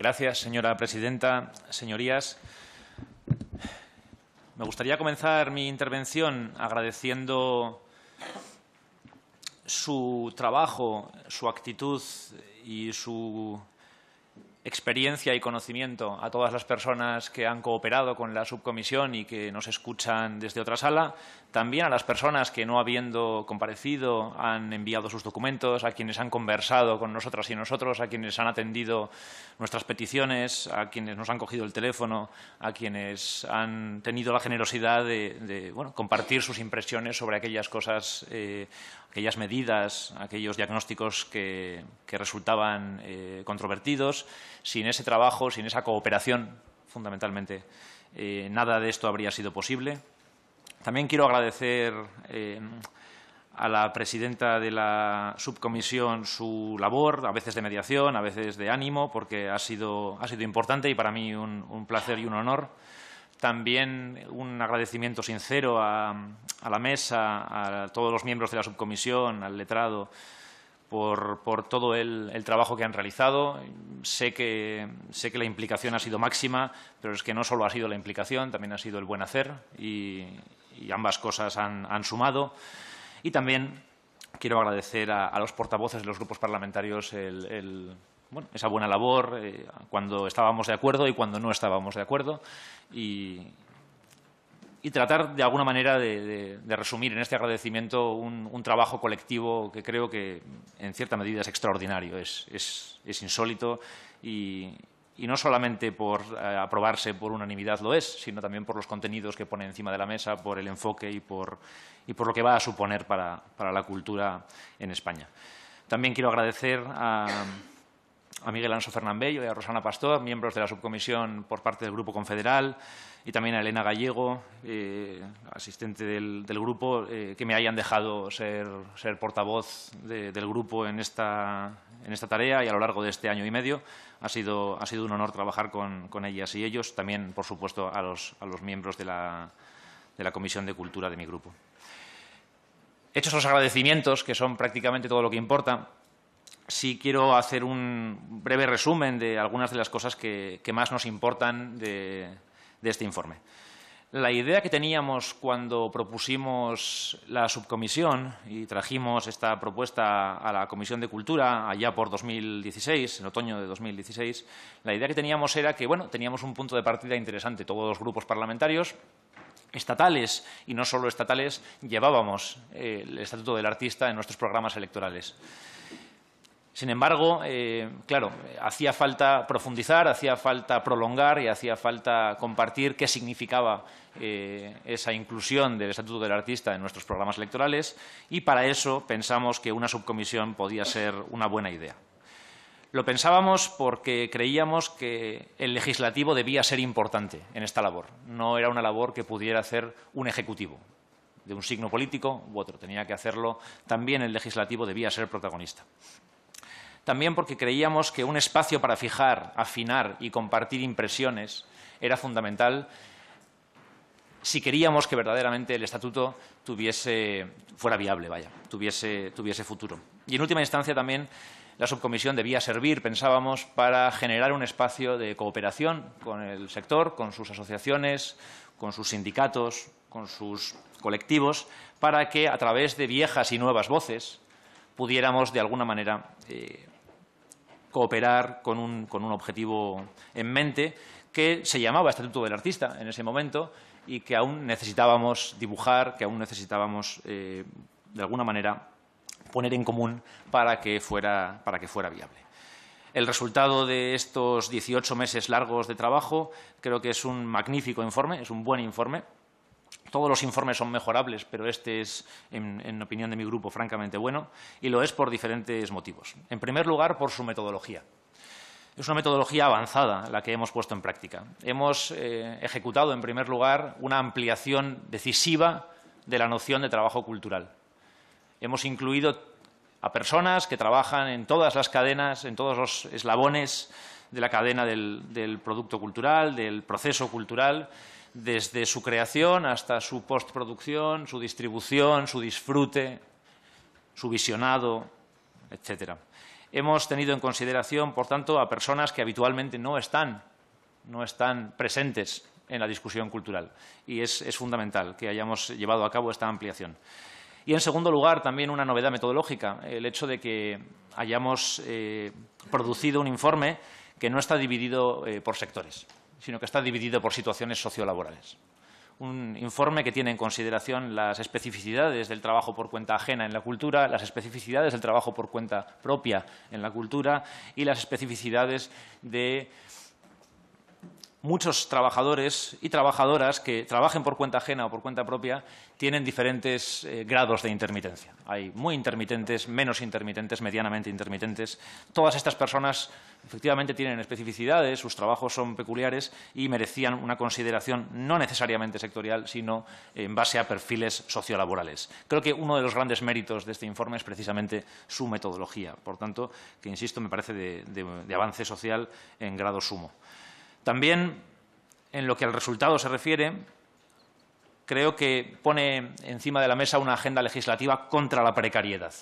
Gracias, señora presidenta. Señorías, me gustaría comenzar mi intervención agradeciendo su trabajo, su actitud y su experiencia y conocimiento a todas las personas que han cooperado con la subcomisión y que nos escuchan desde otra sala, también a las personas que no habiendo comparecido han enviado sus documentos, a quienes han conversado con nosotras y nosotros, a quienes han atendido nuestras peticiones, a quienes nos han cogido el teléfono, a quienes han tenido la generosidad de, compartir sus impresiones sobre aquellas cosas eh, aquellas medidas, aquellos diagnósticos que, resultaban eh, controvertidos. Sin ese trabajo, sin esa cooperación, fundamentalmente, eh, nada de esto habría sido posible. También quiero agradecer eh, a la presidenta de la subcomisión su labor, a veces de mediación, a veces de ánimo, porque ha sido, ha sido importante y para mí un placer y un honor. También un agradecimiento sincero a, la mesa, a todos los miembros de la subcomisión, al letrado, por, todo el, trabajo que han realizado. Sé que, sé que la implicación ha sido máxima, pero es que no solo ha sido la implicación, también ha sido el buen hacer y, ambas cosas han, sumado. Y también quiero agradecer a, los portavoces de los grupos parlamentarios el, el bueno, esa buena labor eh, cuando estábamos de acuerdo y cuando no estábamos de acuerdo y, tratar de alguna manera de, resumir en este agradecimiento un, trabajo colectivo que creo que en cierta medida es extraordinario, es, insólito y, no solamente por eh, aprobarse por unanimidad lo es, sino también por los contenidos que pone encima de la mesa, por el enfoque y por, lo que va a suponer para, para, la cultura en España. También quiero agradecer a, a Miguel Alonso Fernández y a Rosana Pastor, miembros de la subcomisión por parte del Grupo Confederal, y también a Elena Gallego, eh, asistente del, grupo, eh, que me hayan dejado ser, portavoz del grupo en esta, tarea y a lo largo de este año y medio. Ha sido, un honor trabajar con, ellas y ellos, también, por supuesto, a los, miembros de la Comisión de Cultura de mi grupo. Hechos los agradecimientos, que son prácticamente todo lo que importa, sí quiero hacer un breve resumen de algunas de las cosas que, más nos importan de, este informe. La idea que teníamos cuando propusimos la subcomisión y trajimos esta propuesta a la Comisión de Cultura allá por 2016, en otoño de 2016, la idea que teníamos era que bueno, teníamos un punto de partida interesante, todos los grupos parlamentarios estatales y no solo estatales, llevábamos eh, el Estatuto del Artista en nuestros programas electorales. Sin embargo, eh, claro, hacía falta profundizar, hacía falta prolongar y hacía falta compartir qué significaba eh, esa inclusión del Estatuto del Artista en nuestros programas electorales y para eso pensamos que una subcomisión podía ser una buena idea. Lo pensábamos porque creíamos que el legislativo debía ser importante en esta labor. No era una labor que pudiera hacer un ejecutivo de un signo político u otro. Tenía que hacerlo también el legislativo, debía ser protagonista también porque creíamos que un espacio para fijar, afinar y compartir impresiones era fundamental si queríamos que verdaderamente el estatuto fuera viable, vaya, tuviese, futuro. Y en última instancia también la subcomisión debía servir, pensábamos, para generar un espacio de cooperación con el sector, con sus asociaciones, con sus sindicatos, con sus colectivos, para que a través de viejas y nuevas voces pudiéramos de alguna manera eh, cooperar con un, con un objetivo en mente que se llamaba Estatuto del Artista en ese momento y que aún necesitábamos dibujar, que aún necesitábamos, eh, de alguna manera, poner en común para que fuera, para que fuera viable. El resultado de estos 18 meses largos de trabajo creo que es un magnífico informe, es un buen informe, todos los informes son mejorables, pero este es, en, opinión de mi grupo, francamente bueno, y lo es por diferentes motivos. En primer lugar, por su metodología. Es una metodología avanzada la que hemos puesto en práctica. Hemos eh, ejecutado, en primer lugar, una ampliación decisiva de la noción de trabajo cultural. Hemos incluido a personas que trabajan en todas las cadenas, en todos los eslabones de la cadena del producto cultural, del proceso cultural, desde su creación hasta su postproducción, su distribución, su disfrute, su visionado, etc. Hemos tenido en consideración, por tanto, a personas que habitualmente no están, no están presentes en la discusión cultural. Y es, fundamental que hayamos llevado a cabo esta ampliación. Y, en segundo lugar, también una novedad metodológica, el hecho de que hayamos eh, producido un informe que no está dividido eh, por sectores sino que está dividido por situaciones sociolaborales. Un informe que tiene en consideración las especificidades del trabajo por cuenta ajena en la cultura, las especificidades del trabajo por cuenta propia en la cultura y las especificidades de muchos trabajadores y trabajadoras que trabajen por cuenta ajena o por cuenta propia tienen diferentes eh, grados de intermitencia. Hay muy intermitentes, menos intermitentes, medianamente intermitentes. Todas estas personas efectivamente tienen especificidades, sus trabajos son peculiares y merecían una consideración no necesariamente sectorial, sino en base a perfiles sociolaborales. Creo que uno de los grandes méritos de este informe es precisamente su metodología. Por tanto, que insisto, me parece de avance social en grado sumo. También, en lo que al resultado se refiere, creo que pone encima de la mesa una agenda legislativa contra la precariedad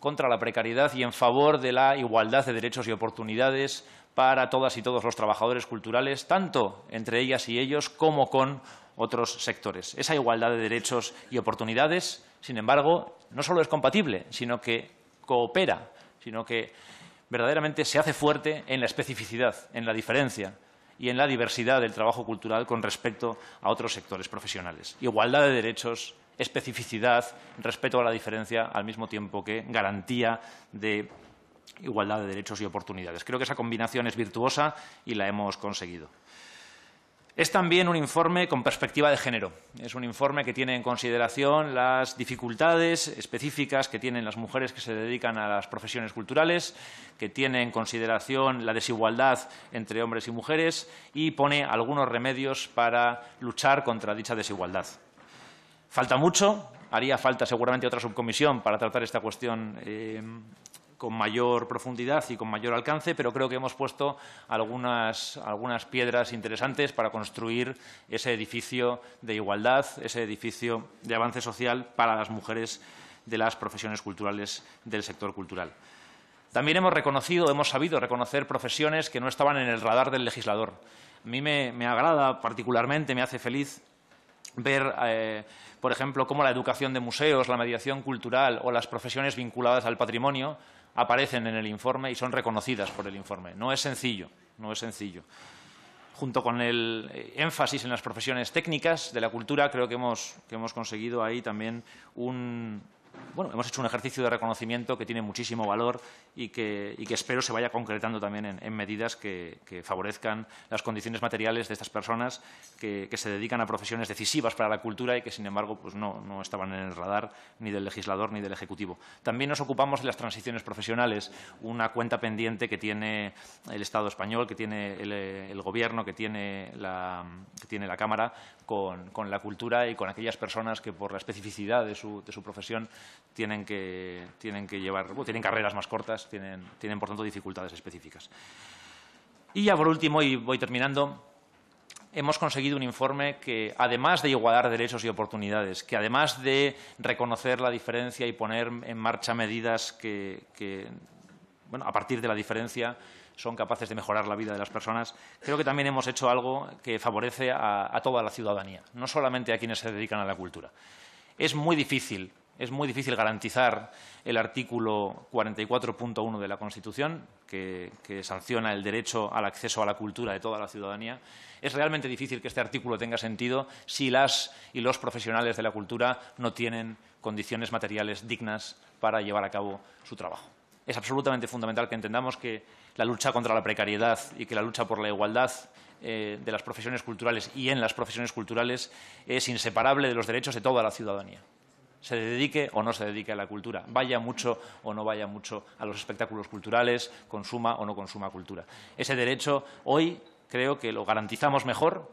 contra la precariedad y en favor de la igualdad de derechos y oportunidades para todas y todos los trabajadores culturales, tanto entre ellas y ellos como con otros sectores. Esa igualdad de derechos y oportunidades, sin embargo, no solo es compatible, sino que coopera, sino que verdaderamente se hace fuerte en la especificidad, en la diferencia, y en la diversidad del trabajo cultural con respecto a otros sectores profesionales. Igualdad de derechos, especificidad, respeto a la diferencia, al mismo tiempo que garantía de igualdad de derechos y oportunidades. Creo que esa combinación es virtuosa y la hemos conseguido. Es también un informe con perspectiva de género. Es un informe que tiene en consideración las dificultades específicas que tienen las mujeres que se dedican a las profesiones culturales, que tiene en consideración la desigualdad entre hombres y mujeres y pone algunos remedios para luchar contra dicha desigualdad. Falta mucho, haría falta seguramente otra subcomisión para tratar esta cuestión eh, con mayor profundidad y con mayor alcance, pero creo que hemos puesto algunas, piedras interesantes para construir ese edificio de igualdad, ese edificio de avance social para las mujeres de las profesiones culturales del sector cultural. También hemos reconocido, hemos sabido reconocer profesiones que no estaban en el radar del legislador. A mí me, agrada particularmente, me hace feliz ver, eh, por ejemplo, cómo la educación de museos, la mediación cultural o las profesiones vinculadas al patrimonio aparecen en el informe y son reconocidas por el informe. No es sencillo, no es sencillo. Junto con el eh, énfasis en las profesiones técnicas de la cultura, creo que hemos, que hemos conseguido ahí también un, bueno, hemos hecho un ejercicio de reconocimiento que tiene muchísimo valor y que, espero se vaya concretando también en, medidas que, favorezcan las condiciones materiales de estas personas que, se dedican a profesiones decisivas para la cultura y que, sin embargo, pues no, estaban en el radar ni del legislador ni del Ejecutivo. También nos ocupamos de las transiciones profesionales, una cuenta pendiente que tiene el Estado español, que tiene el, Gobierno, que tiene la, Cámara con, la cultura y con aquellas personas que, por la especificidad de su profesión, tienen que, llevar, tienen carreras más cortas, tienen, por tanto dificultades específicas. Y ya por último, y voy terminando, hemos conseguido un informe que, además de igualar derechos y oportunidades, que además de reconocer la diferencia y poner en marcha medidas que, bueno, a partir de la diferencia son capaces de mejorar la vida de las personas, creo que también hemos hecho algo que favorece a toda la ciudadanía, no solamente a quienes se dedican a la cultura. Es muy difícil es muy difícil garantizar el artículo 44.1 de la Constitución, que, sanciona el derecho al acceso a la cultura de toda la ciudadanía. Es realmente difícil que este artículo tenga sentido si las y los profesionales de la cultura no tienen condiciones materiales dignas para llevar a cabo su trabajo. Es absolutamente fundamental que entendamos que la lucha contra la precariedad y que la lucha por la igualdad eh, de las profesiones culturales y en las profesiones culturales es inseparable de los derechos de toda la ciudadanía se dedique o no se dedique a la cultura, vaya mucho o no vaya mucho a los espectáculos culturales, consuma o no consuma cultura. Ese derecho hoy creo que lo garantizamos mejor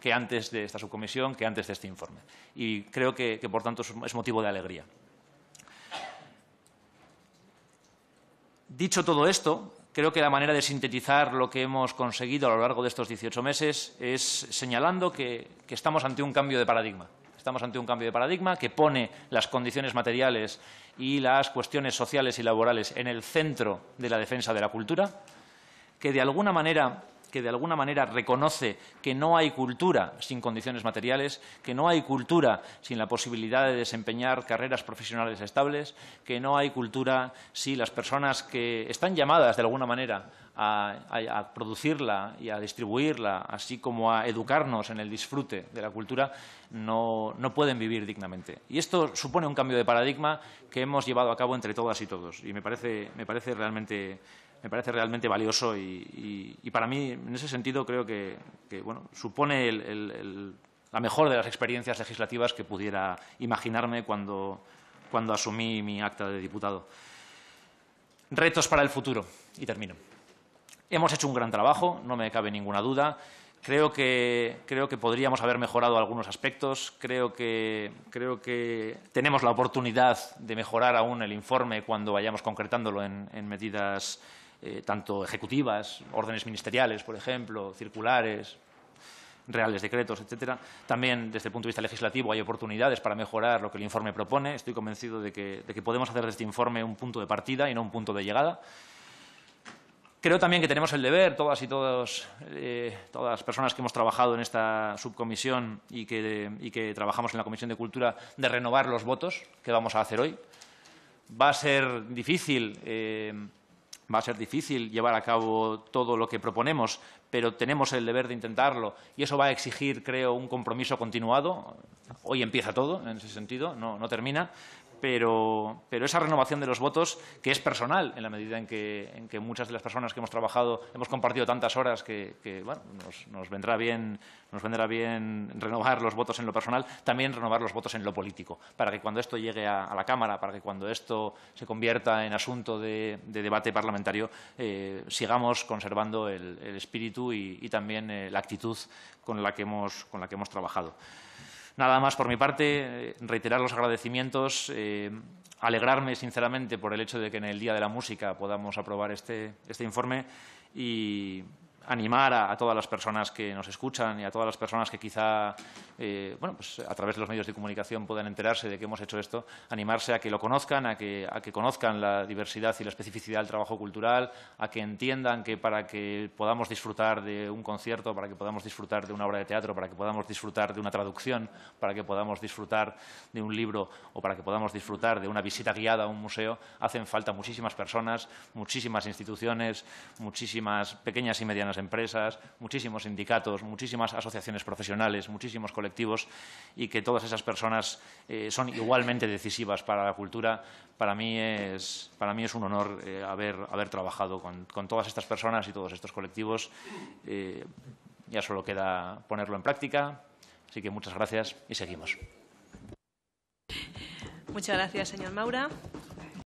que antes de esta subcomisión, que antes de este informe. Y creo que, por tanto, es motivo de alegría. Dicho todo esto, creo que la manera de sintetizar lo que hemos conseguido a lo largo de estos 18 meses es señalando que estamos ante un cambio de paradigma. Estamos ante un cambio de paradigma que pone las condiciones materiales y las cuestiones sociales y laborales en el centro de la defensa de la cultura, que de alguna manera que de alguna manera reconoce que no hay cultura sin condiciones materiales, que no hay cultura sin la posibilidad de desempeñar carreras profesionales estables, que no hay cultura si las personas que están llamadas de alguna manera a, producirla y a distribuirla, así como a educarnos en el disfrute de la cultura, no, pueden vivir dignamente. Y esto supone un cambio de paradigma que hemos llevado a cabo entre todas y todos. Y me parece, realmente valioso y, para mí, en ese sentido, creo que, bueno, supone la mejor de las experiencias legislativas que pudiera imaginarme cuando asumí mi acta de diputado. Retos para el futuro. Y termino. Hemos hecho un gran trabajo, no me cabe ninguna duda. Creo que, podríamos haber mejorado algunos aspectos. Creo que, tenemos la oportunidad de mejorar aún el informe cuando vayamos concretándolo en, medidas eh, tanto ejecutivas, órdenes ministeriales, por ejemplo, circulares, reales decretos, etcétera. También, desde el punto de vista legislativo, hay oportunidades para mejorar lo que el informe propone. Estoy convencido de que, de que podemos hacer de este informe un punto de partida y no un punto de llegada. Creo también que tenemos el deber, todas y todos, eh, todas las personas que hemos trabajado en esta subcomisión y que, trabajamos en la Comisión de Cultura, de renovar los votos que vamos a hacer hoy. Va a ser difícil. Eh, va a ser difícil llevar a cabo todo lo que proponemos, pero tenemos el deber de intentarlo y eso va a exigir, creo, un compromiso continuado. Hoy empieza todo, en ese sentido, no termina, pero, esa renovación de los votos, que es personal, en la medida en que, en que, muchas de las personas que hemos trabajado, hemos compartido tantas horas que, nos, vendrá bien, renovar los votos en lo personal, también renovar los votos en lo político, para que cuando esto llegue a, la Cámara, para que cuando esto se convierta en asunto de, debate parlamentario, eh, sigamos conservando el, espíritu y, también eh, la actitud con la que hemos trabajado. Nada más por mi parte, eh, reiterar los agradecimientos, eh, alegrarme sinceramente por el hecho de que en el Día de la Música podamos aprobar este, este informe y animar a, todas las personas que nos escuchan y a todas las personas que quizá, eh, bueno, pues a través de los medios de comunicación puedan enterarse de que hemos hecho esto, animarse a que lo conozcan, a que, a que conozcan la diversidad y la especificidad del trabajo cultural, a que entiendan que para que podamos disfrutar de un concierto, para que podamos disfrutar de una obra de teatro, para que podamos disfrutar de una traducción, para que podamos disfrutar de un libro o para que podamos disfrutar de una visita guiada a un museo, hacen falta muchísimas personas, muchísimas instituciones, muchísimas pequeñas y medianas empresas, muchísimos sindicatos, muchísimas asociaciones profesionales, muchísimos colectivos y que todas esas personas eh, son igualmente decisivas para la cultura. Para mí es, para mí es un honor eh, haber, haber, trabajado con, todas estas personas y todos estos colectivos. Eh, ya solo queda ponerlo en práctica. Así que muchas gracias y seguimos. Muchas gracias, señor Maura.